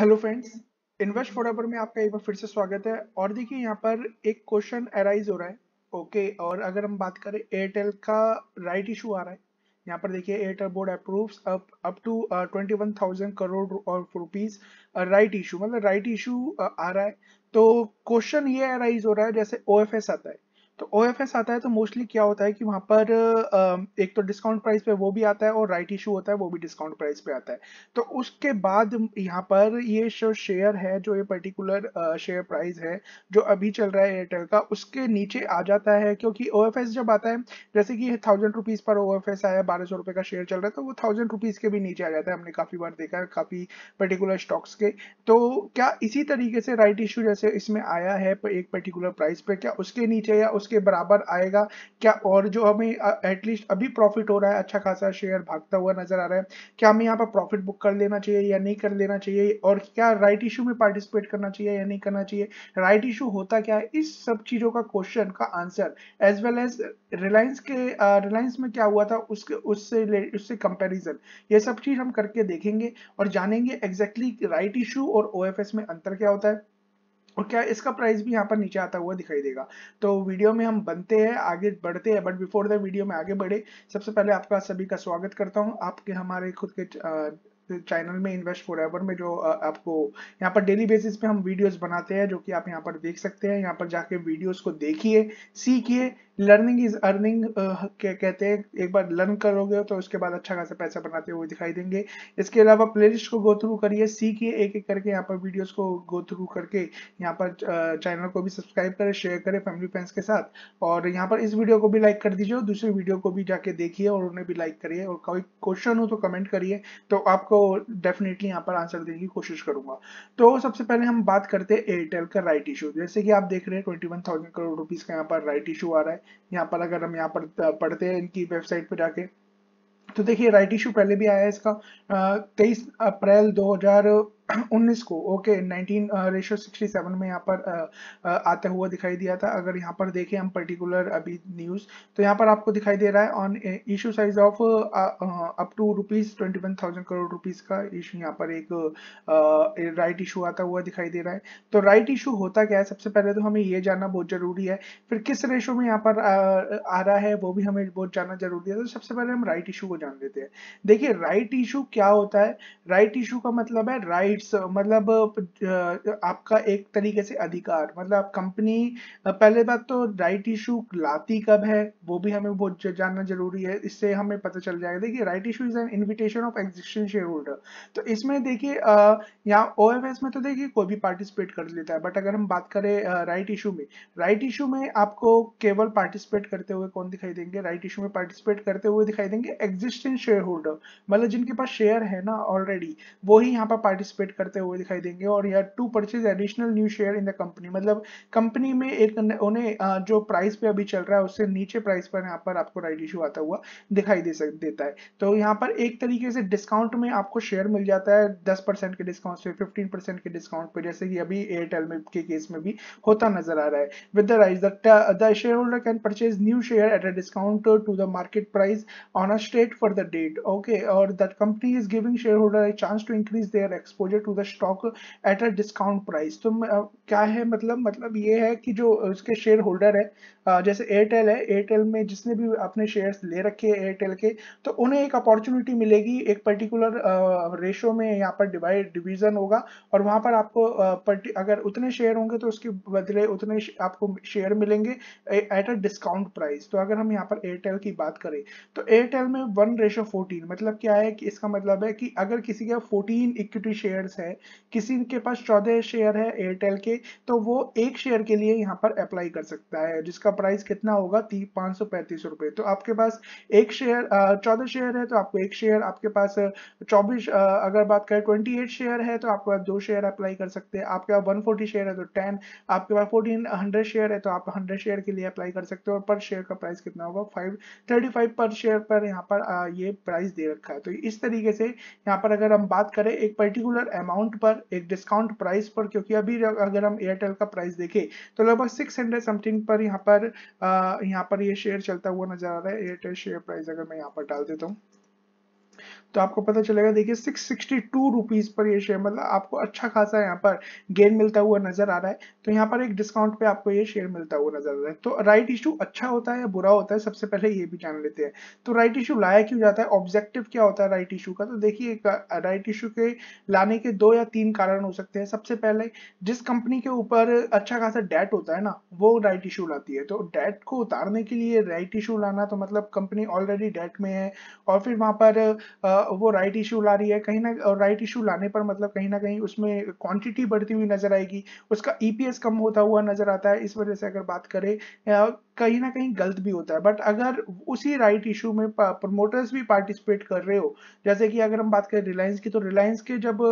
hello friends invest forever में आपका एक बार फिर से स्वागत है और देखिए यहाँ पर एक क्वेश्चन अराइज हो रहा है ओके okay, और अगर हम बात करें एयरटेल का राइट right इशू आ रहा है यहाँ पर देखिए Airtel board approves up up to twenty one thousand crore और रुपीज राइट इशू मतलब राइट इशू uh, आ रहा है तो क्वेश्चन ये अराइज हो रहा है जैसे ओ आता है तो ओ आता है तो मोस्टली क्या होता है कि वहाँ पर एक तो डिस्काउंट प्राइस पे वो भी आता है और राइट इशू होता है वो भी डिस्काउंट प्राइस पे आता है तो उसके बाद यहाँ पर ये जो शेयर है जो ये पर्टिकुलर शेयर प्राइस है जो अभी चल रहा है एयरटेल का उसके नीचे आ जाता है क्योंकि ओ जब आता है जैसे कि थाउजेंड रुपीज़ पर ओ आया बारह सौ रुपये का शेयर चल रहा है तो वो थाउजेंड रुपीज़ के भी नीचे आ जाता है हमने काफ़ी बार देखा है काफ़ी पर्टिकुलर स्टॉक्स के तो क्या इसी तरीके से राइट इशू जैसे इसमें आया है एक पर्टिकुलर प्राइस पे क्या उसके नीचे या उस के बराबर आएगा क्या और जो हमें एटलीस्ट अभी प्रॉफिट हो रहा है अच्छा खासा शेयर भागता हुआ नजर आ रहा है क्या हमें यहाँ पर प्रॉफिट बुक कर लेना चाहिए या नहीं कर लेना चाहिए और क्या राइट इशू में पार्टिसिपेट करना चाहिए या नहीं करना चाहिए राइट इशू होता क्या है इस सब चीजों का क्वेश्चन का answer as well as Reliance के रिलायंस में क्या हुआ था उसके उससे उससे कंपेरिजन ये सब चीज हम करके देखेंगे और जानेंगे एग्जैक्टली राइट इशू और ओ में अंतर क्या होता है और क्या इसका प्राइस भी यहाँ पर नीचे आता हुआ दिखाई देगा तो वीडियो में हम बनते हैं आगे बढ़ते हैं बट बिफोर द वीडियो में आगे बढ़े सबसे पहले आपका सभी का स्वागत करता हूँ आपके हमारे खुद के चैनल में इन्वेस्ट फॉरएवर में जो आपको यहाँ पर डेली बेसिस पे हम वीडियोस बनाते हैं जो कि आप यहाँ पर देख सकते हैं यहाँ पर जाके वीडियोस को देखिए सीखिए लर्निंग इज अर्निंग कहते हैं एक बार लर्न करोगे तो उसके बाद अच्छा खासा पैसा बनाते हुए दिखाई देंगे इसके अलावा प्ले को गो थ्रू करिए सीखिए एक एक करके यहाँ पर वीडियोज को गो थ्रू करके यहाँ पर चैनल को भी सब्सक्राइब करें शेयर करें फैमिली फ्रेंड्स के साथ और यहाँ पर इस वीडियो को भी लाइक कर दीजिए दूसरी वीडियो को भी जाके देखिए और उन्हें भी लाइक करिए और कोई क्वेश्चन हो तो कमेंट करिए तो आपको डेफिनेटली यहाँ पर आंसर देने की कोशिश करूंगा तो सबसे पहले हम बात करते हैं एयरटेल का राइट इशू जैसे कि आप देख रहे हैं 21,000 करोड़ रुपीज का यहाँ पर राइट इशू आ रहा है यहाँ पर अगर हम यहाँ पर पढ़ते हैं इनकी वेबसाइट पर जाके तो देखिए राइट इशू पहले भी आया है इसका तेईस अप्रैल दो उन्नीस को okay nineteen ratio sixty seven में यहाँ पर आ, uh, आ, uh, आता हुआ दिखाई दिया था अगर यहाँ पर देखें हम पर्टिकुलर अभी न्यूज तो यहाँ पर आपको दिखाई दे रहा है on issue size of up to rupees twenty one thousand crore rupees का इशू यहाँ पर एक राइट uh, इशू आता हुआ दिखाई दे रहा है तो राइट इशू होता क्या है सबसे पहले तो हमें ये जानना बहुत जरूरी है फिर किस रेशो में यहाँ पर आ, आ रहा है वो भी हमें बहुत जानना जरूरी है तो सबसे पहले हम राइट इशू को जान लेते हैं देखिए राइट इशू क्या होता है राइट इशू का मतलब है राइट इट्स मतलब आपका एक तरीके से अधिकार मतलब कंपनी पहले बात तो राइट इशू लाती कब है वो भी हमें बहुत जानना जरूरी है इससे हमें पता चल जाएगा देखिए right issue is an invitation of existing share holder तो इसमें देखिए यहाँ ओ में तो देखिए कोई भी पार्टिसिपेट कर लेता है बट अगर हम बात करें राइट इशू में राइट इशू में आपको केवल पार्टिसिपेट करते हुए कौन दिखाई देंगे राइट इशू में पार्टिसिपेट करते हुए दिखाई देंगे एग्जिस्टिंग शेयर होल्डर मतलब जिनके पास शेयर है ना ऑलरेडी वो ही यहाँ पर पार्टिसिपेट ट्रेड करते हुए दिखाई देंगे और यह to purchase additional new share in the company मतलब कंपनी में एक उन्हें जो प्राइस पे अभी चल रहा है उससे नीचे प्राइस पर यहाँ पर आपको राइट इशू आता हुआ दिखाई दे सक देता है तो यहाँ पर एक तरीके से डिस्काउंट में आपको शेयर मिल जाता है दस के डिस्काउंट पे फिफ्टीन के डिस्काउंट पर जैसे कि अभी एयरटेल में के केस में भी होता नजर आ रहा है with the rise the share holder can purchase new share at a discount to the market price on a state for the date okay और that company is giving share holder a chance to increase their exposure sell to the stock at a discount price तो क्या है मतलब मतलब ये है कि जो उसके शेयर होल्डर है जैसे एयरटेल है एयरटेल में जिसने भी अपने शेयर्स ले रखे हैं एयरटेल के तो उन्हें एक अपॉर्चुनिटी मिलेगी एक पर्टिकुलर रेशो में यहाँ पर डिवाइड डिवीजन होगा और वहाँ पर आपको अगर उतने शेयर होंगे तो उसके बदले उतने आपको शेयर मिलेंगे एट अ डिस्काउंट प्राइस तो अगर हम यहाँ पर एयरटेल की बात करें तो एयरटेल में वन रेशो फोर्टीन मतलब क्या है कि इसका मतलब है कि अगर किसी के फोर्टीन इक्विटी शेयर शेयर्स है किसी के पास चौदह शेयर है एयरटेल के तो वो एक शेयर के लिए यहाँ पर अप्लाई कर सकता है जिसका प्राइस कितना होगा ती पाँच रुपए तो आपके पास एक शेयर चौदह शेयर है तो आपको एक शेयर आपके पास चौबीस अगर बात करें ट्वेंटी शेयर है तो आपके पास दो शेयर अप्लाई कर सकते हैं आपके पास वन शेयर है तो टेन आपके पास फोर्टीन शेयर है तो आप हंड्रेड शेयर के लिए अप्लाई कर सकते हो और पर शेयर का प्राइस कितना होगा फाइव पर शेयर पर यहाँ पर ये प्राइस दे रखा है तो इस तरीके से यहाँ पर अगर हम बात करें एक पर्टिकुलर अमाउंट पर एक डिस्काउंट प्राइस पर क्योंकि अभी अगर हम एयरटेल का प्राइस देखें तो लगभग सिक्स हंड्रेड समथिंग पर यहाँ पर यहाँ पर ये यह शेयर चलता हुआ नजर आ रहा है एयरटेल शेयर प्राइस अगर मैं यहाँ पर डाल देता हूँ तो आपको पता चलेगा देखिए six sixty two rupees per ये शेयर मतलब आपको अच्छा खासा यहाँ पर गेन मिलता हुआ नजर आ रहा है तो यहाँ पर एक डिस्काउंट पे आपको ये शेयर मिलता हुआ नजर आ रहा है तो राइट इशू अच्छा होता है या बुरा होता है सबसे पहले ये भी जान लेते हैं तो राइट इशू लाया क्यों जाता है ऑब्जेक्टिव क्या होता है राइट इशू का तो देखिए राइट इशू के लाने के दो या तीन कारण हो सकते हैं सबसे पहले जिस कंपनी के ऊपर अच्छा खासा डेट होता है ना वो राइट इशू लाती है तो डेट को उतारने के लिए राइट इशू लाना तो मतलब कंपनी ऑलरेडी डेट में है और फिर वहां पर वो राइट इशू ला रही है कहीं ना राइट इशू लाने पर मतलब कहीं ना कहीं उसमें क्वांटिटी बढ़ती हुई नजर आएगी उसका ईपीएस e कम होता हुआ नजर आता है इस वजह से अगर बात करें कहीं ना कहीं गलत भी होता है बट अगर उसी राइट इशू में प्रमोटर्स भी पार्टिसिपेट कर रहे हो जैसे कि अगर हम बात करें रिलायंस की तो रिलायंस के जब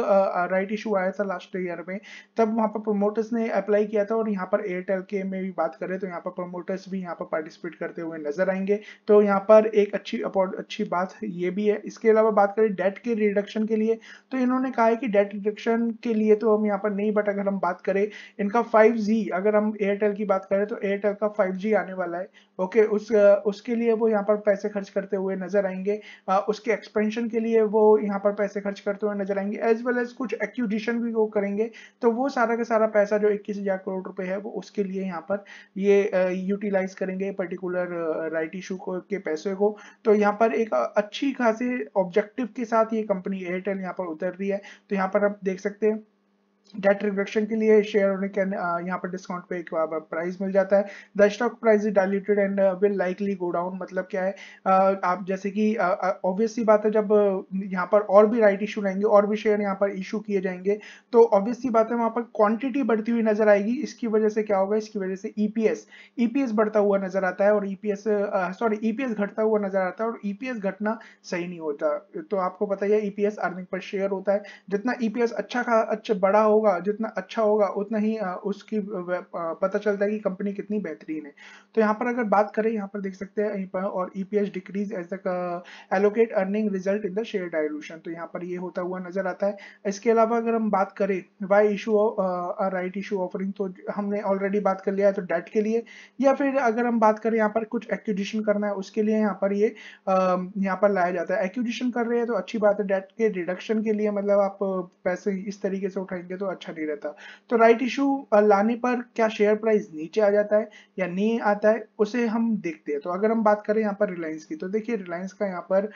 राइट इशू आया था लास्ट ईयर में तब वहाँ पर प्रमोटर्स ने अप्लाई किया था और यहाँ पर एयरटेल के में भी बात करें तो यहाँ पर प्रमोटर्स भी यहाँ पर पार्टिसिपेट करते हुए नजर आएंगे तो यहाँ पर एक अच्छी अच्छी बात ये भी है इसके इसके अलावा बात करें डेट के रिडक्शन के लिए तो इन्होंने कहा है कि डेट रिडक्शन के लिए तो हम यहाँ पर नहीं बट अगर हम बात करें इनका 5G अगर हम एयरटेल की बात करें तो एयरटेल का 5G आने वाला है ओके उस उसके लिए वो यहाँ पर पैसे खर्च करते हुए नजर आएंगे उसके एक्सपेंशन के लिए वो यहाँ पर पैसे खर्च करते हुए नजर आएंगे एज वेल एज कुछ एक्यूजिशन भी वो करेंगे तो वो सारा का सारा पैसा जो इक्कीस हजार करोड़ रुपए है वो उसके लिए यहाँ पर ये यूटिलाइज करेंगे पर्टिकुलर राइट इशू के पैसे को तो यहाँ पर एक अच्छी खासी ऑब्जेक्टिव के साथ ये कंपनी एयरटेल यहाँ पर उतर रही है तो यहाँ पर आप देख सकते हैं डेट रिडक्शन के लिए शेयर होने के यहाँ पर डिस्काउंट पे एक प्राइस मिल जाता है the stock price is diluted and will likely go down मतलब क्या है आप जैसे कि ऑब्वियसली बात है जब यहाँ पर और भी राइट इशू रहेंगे और भी शेयर यहाँ पर इशू किए जाएंगे तो ऑब्वियसली बात है वहाँ पर क्वांटिटी बढ़ती हुई नजर आएगी इसकी वजह से क्या होगा इसकी वजह से ईपीएस e ईपीएस e बढ़ता हुआ नजर आता है और ईपीएस सॉरी ईपीएस घटता हुआ नजर आता है और ईपीएस e घटना सही नहीं होता तो आपको पता ही है ईपीएस अर्निंग पर शेयर होता है जितना ईपीएस अच्छा अच्छा बड़ा हो होगा जितना अच्छा होगा उतना ही उसकी पता चलता है कि कंपनी कितनी बेहतरीन है तो यहाँ पर अगर बात करें यहाँ पर देख सकते हैं यहीं पर और EPS decrease as allocate earning result in the share dilution तो यहाँ पर ये होता हुआ नजर आता है इसके अलावा अगर हम बात करें why issue right issue offering तो हमने ऑलरेडी बात कर लिया है तो डेट के लिए या फिर अगर हम बात करें यहाँ पर कुछ एक्विजिशन करना है उसके लिए यहाँ पर ये यहाँ पर लाया जाता है एक्विजिशन कर रहे हैं तो अच्छी बात है डेट के रिडक्शन के लिए मतलब आप पैसे इस तरीके से उठाएंगे तो अच्छा नहीं रहता तो राइट इशू लाने पर क्या शेयर प्राइस नीचे आ जाता है या नहीं आता है उसे हम देखते हैं तो अगर हम बात करें यहाँ पर रिलायंस की तो देखिए रिलायंस का यहाँ पर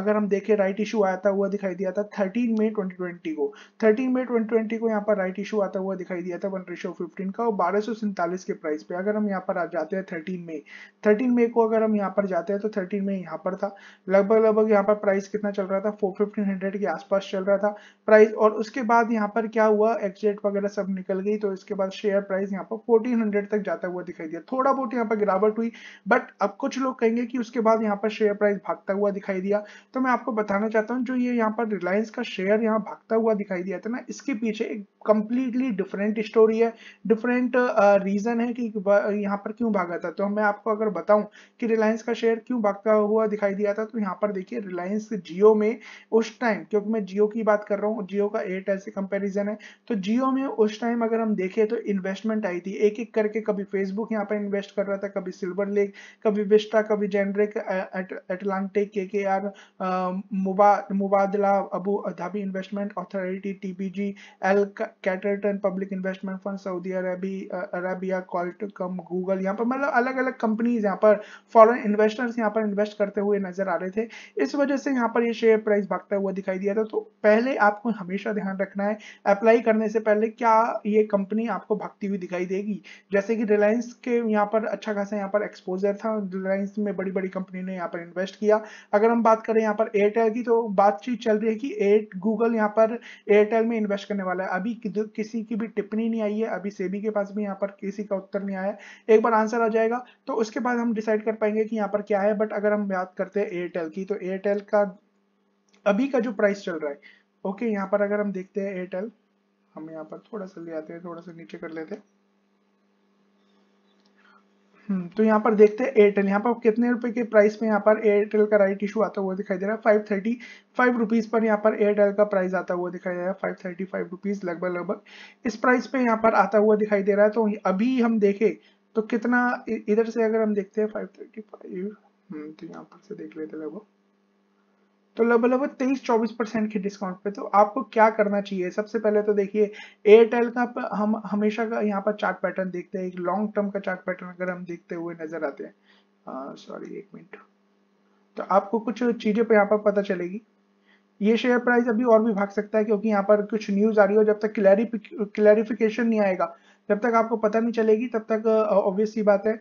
अगर हम देखें राइट इशू आता हुआ दिखाई दिया था थर्टीन मई ट्वेंटी को थर्टीन मई ट्वेंटी को यहाँ पर राइट इशू आता हुआ दिखाई दिया था वन रेशो फिफ्टीन का और बारह के प्राइस पे अगर हम यहाँ पर आ जाते हैं थर्टीन मई थर्टीन मई को अगर हम यहाँ पर जाते हैं तो थर्टीन मई यहाँ पर था लगभग लगभग यहाँ पर प्राइस कितना चल रहा था फोर के आसपास चल रहा था प्राइस और उसके बाद यहाँ पर क्या हुआ एक्सडेट वगैरह सब निकल गई तो इसके बाद शेयर प्राइस यहाँ पर 1400 तक जाता हुआ दिखाई दिया थोड़ा बहुत यहाँ पर गिरावट हुई बट अब कुछ लोग कहेंगे कि उसके बाद यहाँ पर शेयर प्राइस भागता हुआ दिखाई दिया तो मैं आपको बताना चाहता हूँ जो ये यहाँ पर रिलायंस का शेयर यहाँ भागता हुआ दिखाई दिया था ना इसके पीछे एक कंप्लीटली डिफरेंट स्टोरी है डिफरेंट रीजन है कि यहाँ पर क्यों भागा था तो मैं आपको अगर बताऊँ कि रिलायंस का शेयर क्यों भागता हुआ दिखाई दिया था तो यहाँ पर देखिए रिलायंस जियो में उस टाइम क्योंकि मैं जियो की बात कर रहा हूँ जियो का एयरटेल से कंपेरिजन है तो जियो में उस टाइम अगर हम देखें तो इन्वेस्टमेंट आई थी एक एक करके कभी फेसबुक यहाँ पर इन्वेस्ट कर रहा था कभी सिल्वर लेक कभी विस्टा कभी General Atlantic K K R Mubadala Abu Dhabi Investment Authority T P G L Catterton Public Investment Fund Saudi अरबी अरबिया कॉल्टकम गूगल यहाँ पर मतलब अलग अलग कंपनीज यहाँ पर फॉरन इन्वेस्टर्स यहाँ पर इन्वेस्ट करते हुए नजर आ रहे थे इस वजह से यहाँ पर ये शेयर प्राइस भागता हुआ दिखाई दिया था तो पहले आपको हमेशा ध्यान रखना है अप्लाई अप्लाई करने से पहले क्या ये कंपनी आपको भागती हुई दिखाई देगी जैसे कि रिलायंस के यहाँ पर अच्छा खासा यहाँ पर एक्सपोजर था रिलायंस में बड़ी बड़ी कंपनी ने यहाँ पर इन्वेस्ट किया अगर हम बात करें यहाँ पर एयरटेल की तो बातचीत चल रही है कि एट गूगल यहाँ पर एयरटेल में इन्वेस्ट करने वाला है अभी किसी की भी टिप्पणी नहीं आई है अभी सेबी के पास भी यहाँ पर किसी का उत्तर नहीं आया एक बार आंसर आ जाएगा तो उसके बाद हम डिसाइड कर पाएंगे कि यहाँ पर क्या है बट अगर हम बात करते हैं एयरटेल की तो एयरटेल का अभी का जो प्राइस चल रहा है ओके okay, यहाँ पर अगर हम देखते हैं एयरटेल हम यहाँ पर थोड़ा सा ले आते हैं थोड़ा सा नीचे कर लेते हैं हम्म, तो यहाँ पर देखते हैं एयरटेल यहाँ पर कितने रुपए के प्राइस में यहाँ पर एयरटेल का राइट इशू आता हुआ दिखाई दे रहा है five thirty five rupees per यहाँ पर एयरटेल का प्राइस आता हुआ दिखाई दे रहा है फाइव थर्टी फाइव रुपीज लगभग लगभग इस प्राइस पे यहाँ पर आता हुआ दिखाई दे रहा है तो अभी हम देखे तो कितना इधर से अगर हम देखते हैं फाइव थर्टी फाइव तो यहाँ पर से देख लेते लगभग तो लगभग लगभग तेईस चौबीस परसेंट के डिस्काउंट पे तो आपको क्या करना चाहिए सबसे पहले तो देखिए एयरटेल का हम हमेशा का यहाँ पर चार्ट पैटर्न देखते हैं एक लॉन्ग टर्म का चार्ट पैटर्न अगर हम देखते हुए नजर आते हैं सॉरी एक मिनट तो आपको कुछ चीजें यहाँ पर पता चलेगी ये शेयर प्राइस अभी और भी भाग सकता है क्योंकि यहाँ पर कुछ न्यूज आ रही है जब तक क्लैरिफिकेशन नहीं आएगा जब तक आपको पता नहीं चलेगी तब तक ऑब्वियस सी बात है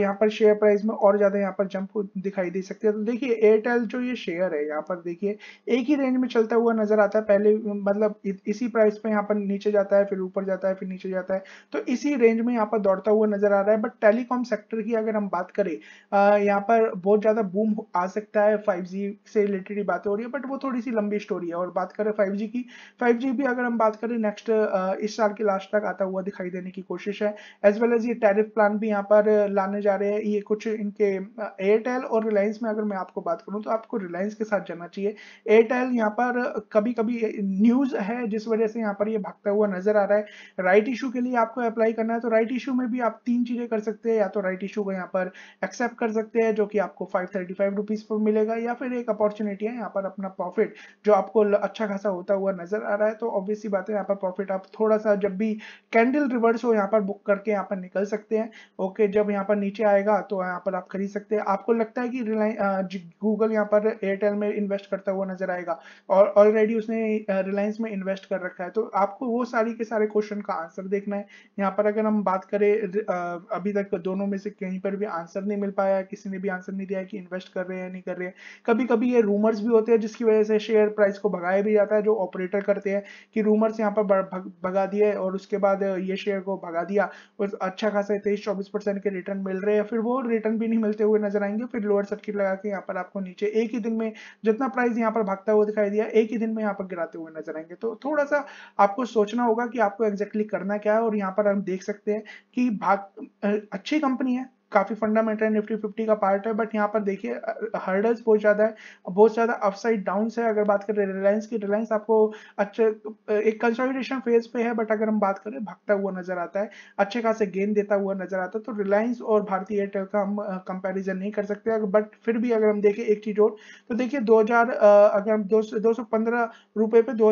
यहाँ पर शेयर प्राइस में और ज़्यादा यहाँ पर जंप दिखाई दे सकती है तो देखिए एयरटेल जो ये शेयर है यहाँ पर देखिए एक ही रेंज में चलता हुआ नजर आता है पहले मतलब इसी प्राइस पे यहाँ पर नीचे जाता है फिर ऊपर जाता है फिर नीचे जाता है तो इसी रेंज में यहाँ पर दौड़ता हुआ नजर आ रहा है बट टेलीकॉम सेक्टर की अगर हम बात करें यहाँ पर बहुत ज़्यादा बूम आ सकता है फाइव से रिलेटेड ही बातें हो रही है बट वो थोड़ी सी लंबी स्टोरी है और बात करें फाइव की फाइव भी अगर हम बात करें नेक्स्ट इस साल के लास्ट तक आता हुआ दिखाई देने देने की कोशिश है एज वेल एज ये टैरिफ प्लान भी यहाँ पर uh, लाने जा रहे हैं ये कुछ इनके एयरटेल uh, और रिलायंस में अगर मैं आपको बात करूँ तो आपको रिलायंस के साथ जाना चाहिए एयरटेल यहाँ पर कभी कभी न्यूज है जिस वजह से यहाँ पर ये भागता हुआ नजर आ रहा है राइट इशू के लिए आपको अप्लाई करना है तो राइट इशू में भी आप तीन चीजें कर सकते हैं या तो राइट इशू को यहाँ पर एक्सेप्ट कर सकते हैं जो कि आपको five thirty five rupees per मिलेगा या फिर एक अपॉर्चुनिटी है यहाँ पर अपना प्रॉफिट जो आपको अच्छा खासा होता हुआ नजर आ रहा है तो ऑब्वियसली बात है यहाँ पर प्रॉफिट आप थोड़ा सा जब भी कैंडल रिवर्स ऑफर्स हो यहाँ पर बुक करके यहाँ पर निकल सकते हैं ओके जब यहाँ पर नीचे आएगा तो यहाँ पर आप खरीद सकते हैं आपको लगता है कि रिलायंस गूगल यहाँ पर एयरटेल में इन्वेस्ट करता हुआ नजर आएगा और ऑलरेडी उसने रिलायंस में इन्वेस्ट कर रखा है तो आपको वो सारी के सारे क्वेश्चन का आंसर देखना है यहाँ पर अगर हम बात करें अभी तक दोनों में से कहीं पर भी आंसर नहीं मिल पाया किसी ने भी आंसर नहीं दिया कि इन्वेस्ट कर रहे हैं नहीं कर रहे हैं कभी कभी ये रूमर्स भी होते हैं जिसकी वजह से शेयर प्राइस को भगाया भी जाता है जो ऑपरेटर करते हैं कि रूमर्स यहाँ पर भगा दिए और उसके बाद ये शेयर को भगा दिया और अच्छा खासा तेईस चौबीस परसेंट के रिटर्न मिल रहे हैं फिर वो रिटर्न भी नहीं मिलते हुए नजर आएंगे फिर लोअर सर्किट लगा के यहाँ पर आपको नीचे एक ही दिन में जितना प्राइस यहाँ पर भागता हुआ दिखाई दिया एक ही दिन में यहाँ पर गिराते हुए नजर आएंगे तो थोड़ा सा आपको सोचना होगा कि आपको एग्जैक्टली करना क्या है और यहाँ पर हम देख सकते हैं कि भाग अच्छी कंपनी है काफी फंडामेंटल निफ्टी फिफ्टी का पार्ट है बट यहाँ पर देखिए हर्डल्स बहुत ज्यादा है बहुत ज्यादा अपसाइड डाउन है अगर बात करें रिलायंस की रिलायंस आपको अच्छे एक कंसोलिडेशन फेज पे है बट अगर हम बात करें भागता हुआ नजर आता है अच्छे खासे गेन देता हुआ नजर आता है तो रिलायंस और भारतीय एयरटेल का हम कंपेरिजन नहीं कर सकते बट फिर भी अगर हम देखें एक चीज और तो देखिए दो हजार अगर हम दो, सौ पंद्रह रुपए पे दो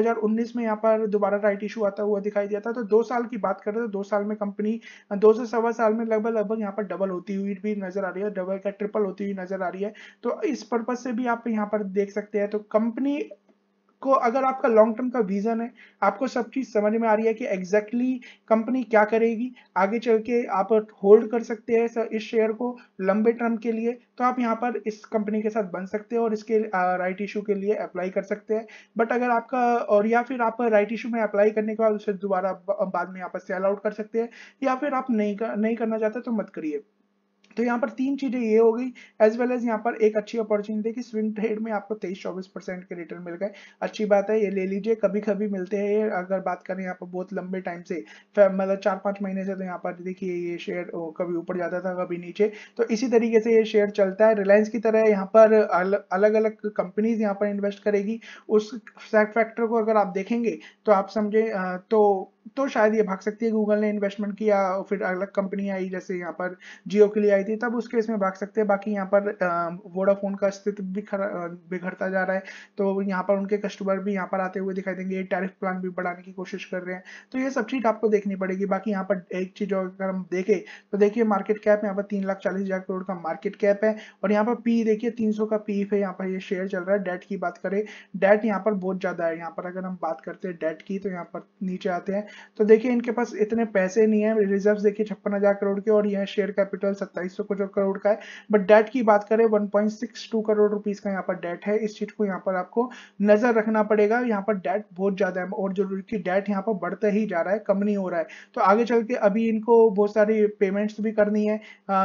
में यहाँ पर दोबारा राइट इशू आता हुआ दिखाई दिया था तो दो साल की बात करें तो दो साल में कंपनी दो से सवा साल में लगभग लगभग यहाँ पर डबल हो होती हुई भी नजर आ रही है डबल का ट्रिपल होती हुई नजर आ रही है तो इस पर्पज से भी आप यहाँ पर देख सकते हैं तो कंपनी को अगर आपका लॉन्ग टर्म का विजन है आपको सब चीज समझ में आ रही है कि एग्जैक्टली exactly कंपनी क्या करेगी आगे चल के आप होल्ड कर सकते हैं इस शेयर को लंबे टर्म के लिए तो आप यहाँ पर इस कंपनी के साथ बन सकते हैं और इसके राइट uh, इशू के लिए अप्लाई कर सकते हैं बट अगर आपका और या फिर आप राइट इशू में अप्लाई करने के बाद उसे दोबारा बाद में आप सेल आउट कर सकते हैं या फिर आप नहीं कर, नहीं करना चाहते तो मत करिए तो यहाँ पर तीन चीजें ये हो गई एज वेल एज यहाँ पर एक अच्छी अपॉर्चुनिटी की स्विंग ट्रेड में आपको तेईस चौबीस परसेंट के रिटर्न मिल गए अच्छी बात है ये ले लीजिए कभी कभी मिलते हैं ये अगर बात करें यहाँ पर बहुत लंबे टाइम से मतलब चार पांच महीने से तो यहाँ पर देखिए ये शेयर कभी ऊपर जाता था कभी नीचे तो इसी तरीके से ये शेयर चलता है रिलायंस की तरह यहाँ पर अल, अलग अलग कंपनीज यहाँ पर इन्वेस्ट करेगी उस फैक्टर को अगर आप देखेंगे तो आप समझे तो तो शायद ये भाग सकती है गूगल ने इन्वेस्टमेंट किया और फिर अलग कंपनी आई जैसे यहाँ पर जियो के लिए आई थी तब उसके इसमें भाग सकते हैं बाकी यहाँ पर वोडाफोन का अस्तित्व भी बिगड़ता जा रहा है तो यहाँ पर उनके कस्टमर भी यहाँ पर आते हुए दिखाई देंगे टैरिफ प्लान भी बढ़ाने की कोशिश कर रहे हैं तो ये सब चीज आपको देखनी पड़ेगी बाकी यहाँ पर एक चीज अगर हम देखें तो देखिए मार्केट कैप यहाँ पर तीन लाख चालीस हजार करोड़ का मार्केट कैप है और यहाँ पर पी देखिए तीन सौ का पी है यहाँ पर ये शेयर चल रहा है डेट की बात करें डेट यहाँ पर बहुत ज्यादा है यहाँ पर अगर हम बात करते हैं डेट की तो यहाँ पर नीचे आते हैं तो देखिए इनके पास इतने पैसे नहीं है रिजर्व देखिए छप्पन हजार करोड़ के और यह शेयर कैपिटल सत्ताईस सौ करोड़ का है बट डेट की बात करें 1.62 करोड़ रुपीज का यहाँ पर डेट है इस चीज को यहाँ पर आपको नजर रखना पड़ेगा यहाँ पर डेट बहुत ज्यादा है और जो की डेट यहाँ पर बढ़ता ही जा रहा है कम नहीं हो रहा है तो आगे चल के अभी इनको बहुत सारी पेमेंट्स भी करनी है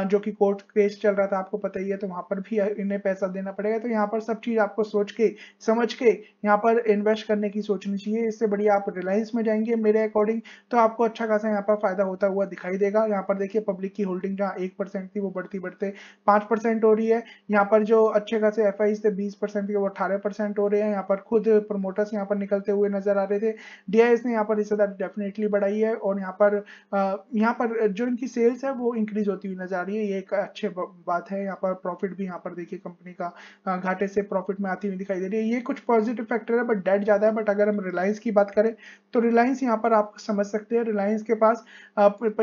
जो कि कोर्ट केस चल रहा था आपको पता ही है तो वहां पर भी इन्हें पैसा देना पड़ेगा तो यहाँ पर सब चीज आपको सोच के समझ के यहाँ पर इन्वेस्ट करने की सोचनी चाहिए इससे बढ़िया आप रिलायंस में जाएंगे मेरे अकॉर्डिंग तो आपको अच्छा खासा यहाँ पर फायदा होता हुआ दिखाई देगा यहाँ पर देखिए पब्लिक की होल्डिंग जहाँ एक परसेंट थी वो बढ़ती बढ़ते पांच परसेंट हो रही है यहाँ पर जो अच्छे खासे एफ आई थे बीस परसेंट वो अठारह परसेंट हो रहे हैं यहाँ पर खुद प्रमोटर्स यहाँ पर निकलते हुए नजर आ रहे थे डी ने यहाँ पर हिस्सेदारी डेफिनेटली बढ़ाई है और यहाँ पर यहाँ पर जो इनकी सेल्स है वो इंक्रीज होती हुई नजर आ रही है ये एक अच्छे बात है यहाँ पर प्रॉफिट भी यहाँ पर देखिए कंपनी का घाटे से प्रॉफिट में आती हुई दिखाई दे रही है ये कुछ पॉजिटिव फैक्टर है बट डेट ज्यादा है बट अगर हम रिलायंस की बात करें तो रिलायंस यहाँ पर आप आप समझ सकते हैं रिलायंस के पास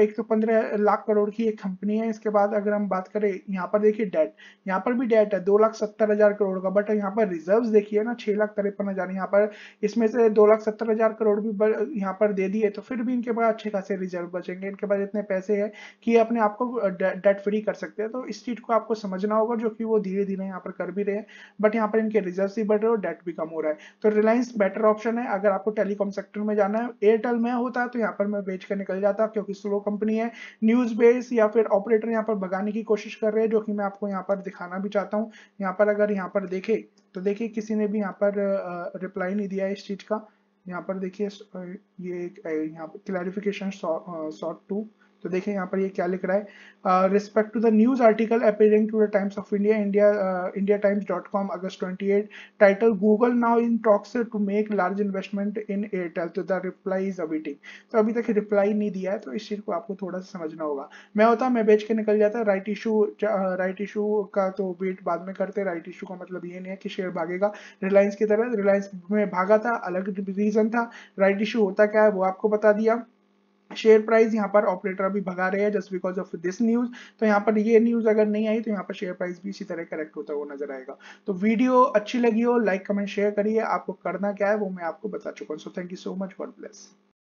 एक तो पंद्रह लाख करोड़ की एक कंपनी है इसके बाद अगर हम बात करें यहाँ पर देखिए डेट यहाँ पर भी डेट है दो लाख सत्तर हजार करोड़ का बट यहाँ पर रिजर्व देखिए ना छह लाख तिरपन हजार यहाँ पर इसमें से दो लाख सत्तर हजार करोड़ भी यहाँ पर दे दिए तो फिर भी इनके पास अच्छे खासे रिजर्व बचेंगे इनके पास इतने पैसे है कि अपने आपको डेट फ्री कर सकते हैं तो इस चीज को आपको समझना होगा जो कि वो धीरे धीरे यहाँ पर कर भी रहे हैं बट यहाँ पर इनके रिजर्व भी बढ़ रहे और डेट भी कम हो रहा है तो रिलायंस बेटर ऑप्शन है अगर आपको टेलीकॉम सेक्टर में जाना है एयरटेल में नया होता तो यहाँ पर मैं बेच कर निकल जाता क्योंकि स्लो कंपनी है न्यूज बेस या फिर ऑपरेटर यहाँ पर भगाने की कोशिश कर रहे हैं जो कि मैं आपको यहाँ पर दिखाना भी चाहता हूँ यहाँ पर अगर यहाँ पर देखे तो देखिए किसी ने भी यहाँ पर रिप्लाई नहीं दिया इस चीज का यहाँ पर देखिए ये एक यहाँ पर क्लैरिफिकेशन शॉर्ट टू तो देखें यहाँ पर ये क्या लिख रहा है respect to the news article appearing to the Times of India India India Times dot com August twenty eight title Google now in talks to make large investment in Airtel तो द रिप्लाई इज अवेटिंग तो अभी तक reply नहीं दिया है तो इस चीज को आपको थोड़ा सा समझना होगा मैं होता मैं बेच के निकल जाता राइट इशू राइट इशू का तो वेट बाद में करते राइट इशू का मतलब ये नहीं है कि शेयर भागेगा रिलायंस की तरह रिलायंस में भागा था अलग रीजन था राइट इशू होता क्या है वो आपको बता दिया शेयर प्राइस यहाँ पर ऑपरेटर भी भगा रहे हैं just because of this news तो यहाँ पर ये न्यूज अगर नहीं आई तो यहाँ पर शेयर प्राइस भी इसी तरह करेक्ट होता हुआ नजर आएगा तो वीडियो अच्छी लगी हो लाइक कमेंट शेयर करिए आपको करना क्या है वो मैं आपको बता चुका हूँ so thank you so much God bless